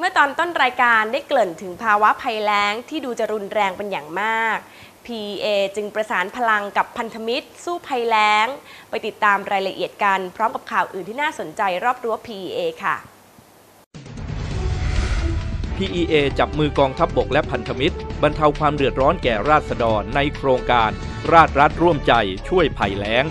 เมื่อตอนต้นรายการได้เกริ่นถึงภาวะภัยแล้งที่ดูจะรุนแรงเป็นอย่างมาก PA จึงประสานพลังกับพันธมิตร สู้ภัยแล้ง ไปติดตามรายละเอียดกัน พร้อมกับข่าวอื่นที่น่าสนใจรอบรั้ว PA ค่ะ PEA จับมือกองทัพบบกและพันธมิตร บรรเทาความเดือดร้อนแก่ราษฎรในโครงการราชรัฐร่วมใจช่วยภัยแล้ง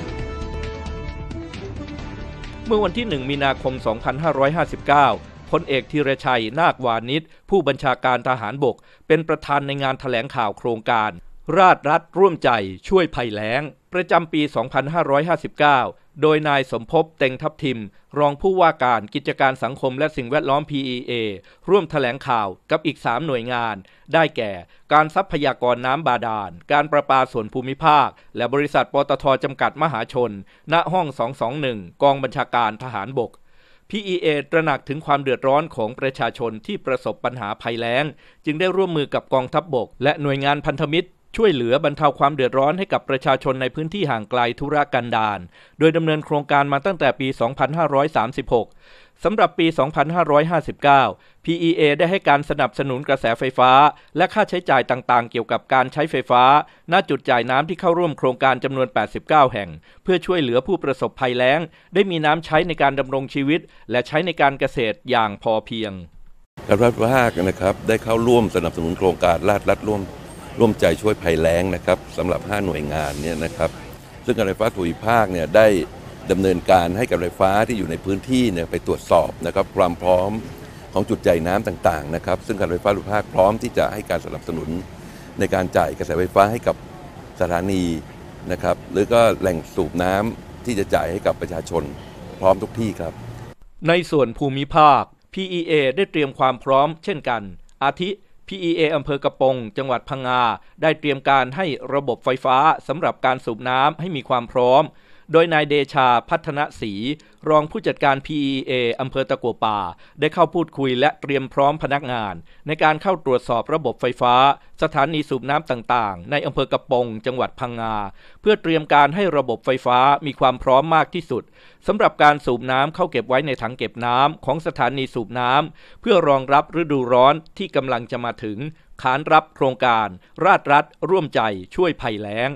เมื่อวันที่ 1 มีนาคม 2559พลเอกธีรชัยนาควานิชผู้บัญชาการทหารบก เป็นประธานในงานถแถลงข่าวโครงการ ราชรัฐร่วมใจช่วยภัยแล้ง ประจำปี 2559 โดยนายสมภพเต็งทับทิม รองผู้ว่าการกิจการสังคมและสิ่งแวดล้อม PEA ร่วมถแถลงข่าวกับอีก 3 หน่วยงาน ได้แก่ การทรัพยากรน้ำบาดาลการประปาส่วนภูมิภาค และบริษัทปตทจำกัดมหาชน ณห้อง 221 กองบัญชาการทหารบก PEA ตระหนักถึงความเดือดร้อนของประชาชนที่ประสบปัญหาภัยแล้ง จึงได้ร่วมมือกับกองทัพบบกและหน่วยงานพันธมิตรช่วยเหลือบรรเทาความเดือดร้อนให้กับประชาชนในพื้นที่ห่างไกลธุรกันดารโดยดำเนินโครงการมาตั้งแต่ปี 2536 สำหรับปี 2559 PEA ได้ให้การสนับสนุนกระแสไฟฟ้า และค่าใช้จ่ายต่างๆ เกี่ยวกับการใช้ไฟฟ้า ณ จุดจ่ายน้ำที่เข้าร่วมโครงการจำนวน 89 แห่ง เพื่อช่วยเหลือผู้ประสบภัยแล้ง ได้มีน้ำใช้ในการดำรงชีวิต และใช้ในการเกษตรอย่างพอเพียงรัฐบาลนะครับ ได้เข้าร่วมสนับสนุนโครงการลาดลัดร่วมร่วมใจ ช่วย ภัยแล้งนะครับสำหรับ5หน่วยงานเนี่ยนะครับซึ่งการไฟฟ้าสวภูมิภาคเนี่ยได้ดำเนินการให้กับไฟฟ้าที่อยู่ในพื้นที่เนี่ยไปตรวจสอบนะครับความพร้อมของจุดใจน้ำต่างๆนะครับซึ่งการไฟฟ้าสวภูมิภาคพร้อมที่จะให้การสนับสนุน ในการจ่ายกระแสไฟฟ้าให้กับสถานีนะครับหรือก็แหล่งสูบน้ำที่จะจ่ายให้กับประชาชนพร้อมทุกที่ครับ ในส่วนภูมิภาค PEA ได้เตรียมความพร้อม เช่นกัน อาทิ PEA อำเภอกระปงจังหวัดพังงา ได้เตรียมการให้ระบบไฟฟ้า สำหรับการสูบน้ำให้มีความพร้อมโดยนายเดชาพัฒนศรีรองผู้จัดการ PEA อำเภอตะกัวป่า ได้เข้าพูดคุยและเตรียมพร้อมพนักงาน ในการเข้าตรวจสอบระบบไฟฟ้า สถานีสูบน้ำต่างๆ ในอำเภอกระปง จังหวัดพังงา เพื่อเตรียมการให้ระบบไฟฟ้ามีความพร้อมมากที่สุดสำหรับการสูบน้ำเข้าเก็บไว้ในถังเก็บน้ำของสถานีสูบน้ำเพื่อรองรับฤดูร้อนที่กำลังจะมาถึง ขานรับโครงการ ราดรัฐร่วมใจช่วยภัยแล้ง